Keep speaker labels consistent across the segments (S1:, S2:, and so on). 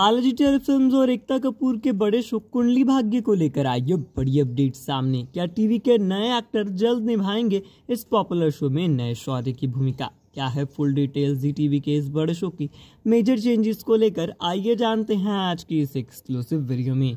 S1: Balaji tell film और एकता कपूर के बड़े शो कुंडली भाग्य को लेकर आई है बड़ी अपडेट सामने क्या टीवी के नए एक्टर जल्द निभाएंगे इस पॉपुलर शो में नए शौर्य की भूमिका क्या है फुल डिटेल जी टीवी के इस बड़े शो की मेजर चेंजेस को लेकर आइए जानते हैं आज की इस एक्सक्लूसिव वीडियो में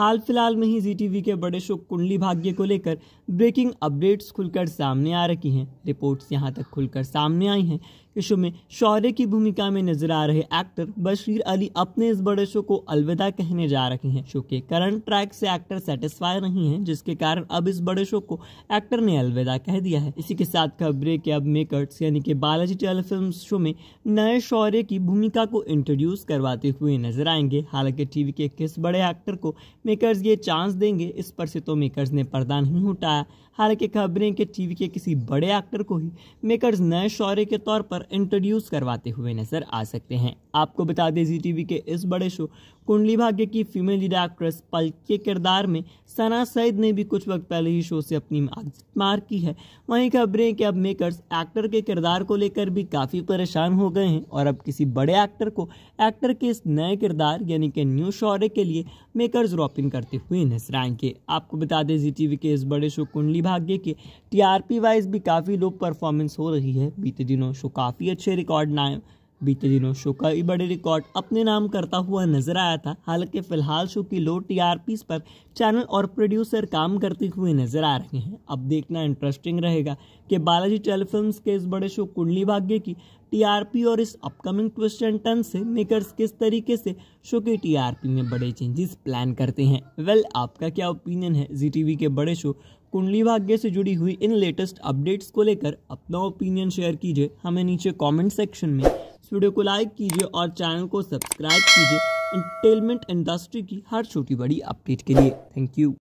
S1: हाल फिलहाल में ही जी टीवी के बड़े शो कुंडली भाग्य को लेकर ब्रेकिंग अपडेट्स खुलकर सामने आ रही हैं रिपोर्ट्स यहां तक खुलकर सामने आई हैं इस शो में शौर्य की भूमिका में नजर आ रहे एक्टर बशीर अली अपने इस बड़े शो को अलविदा कहने जा रहे हैं शो के करंट ट्रैक से एक्टर सेटिस्फाई नहीं है जिसके कारण अब इस बड़े शो को एक्टर ने अलविदा कह दिया है इसी के साथ खबरें के अब मेकर्स यानी कि बालाजी टेलीफिल्म शो में नए शौर्य की भूमिका को इंट्रोड्यूस करवाते हुए नजर आएंगे हालांकि टीवी के किस बड़े एक्टर को मेकर्स ये चांस देंगे इस पर से तो मेकर्स ने पर्दा नहीं उठाया हालांकि खबरें के टीवी के किसी बड़े एक्टर को ही मेकर्स नए शौर्य के तौर पर इंट्रोड्यूस करवाते हुए नजर आ सकते हैं आपको बता दें जी टीवी के इस बड़े शो कुंडली भाग्य की फीमेल लीड एक्ट्रेस पल के किरदार में सना सईद ने भी कुछ वक्त पहले ही शो से अपनी मार की है वहीं खबरें कि अब मेकर्स एक्टर के किरदार को लेकर भी काफ़ी परेशान हो गए हैं और अब किसी बड़े एक्टर को एक्टर के इस नए किरदार यानी कि न्यू शौर्य के लिए मेकर्स रॉपिंग करते हुए नजर आएंगे आपको बता दें जी टीवी के इस बड़े शो कुंडली भाग्य के टीआरपी वाइज भी काफ़ी लो परफॉर्मेंस हो रही है बीते दिनों शो काफ़ी अच्छे रिकॉर्ड नाम बीते दिनों शो का भी बड़े रिकॉर्ड अपने नाम करता हुआ नजर आया था हालांकि फिलहाल शो की लो टीआरपीस पर चैनल और प्रोड्यूसर काम करते हुए नजर आ रहे हैं अब देखना इंटरेस्टिंग रहेगा कि बालाजी टेलीफिल्म के इस बड़े शो कुंडली भाग्य की टीआरपी और इस अपकमिंग ट्विस्ट एंड टर्न से मेकर्स किस तरीके से शो के टीआरपी में बड़े चेंजेस प्लान करते हैं वेल well, आपका क्या ओपिनियन है जी के बड़े शो कुंडली भाग्य से जुड़ी हुई इन लेटेस्ट अपडेट्स को लेकर अपना ओपिनियन शेयर कीजिए हमें नीचे कमेंट सेक्शन में इस वीडियो को लाइक कीजिए और चैनल को सब्सक्राइब कीजिए इंटेलमेंट इंडस्ट्री की हर छोटी बड़ी अपडेट के लिए थैंक यू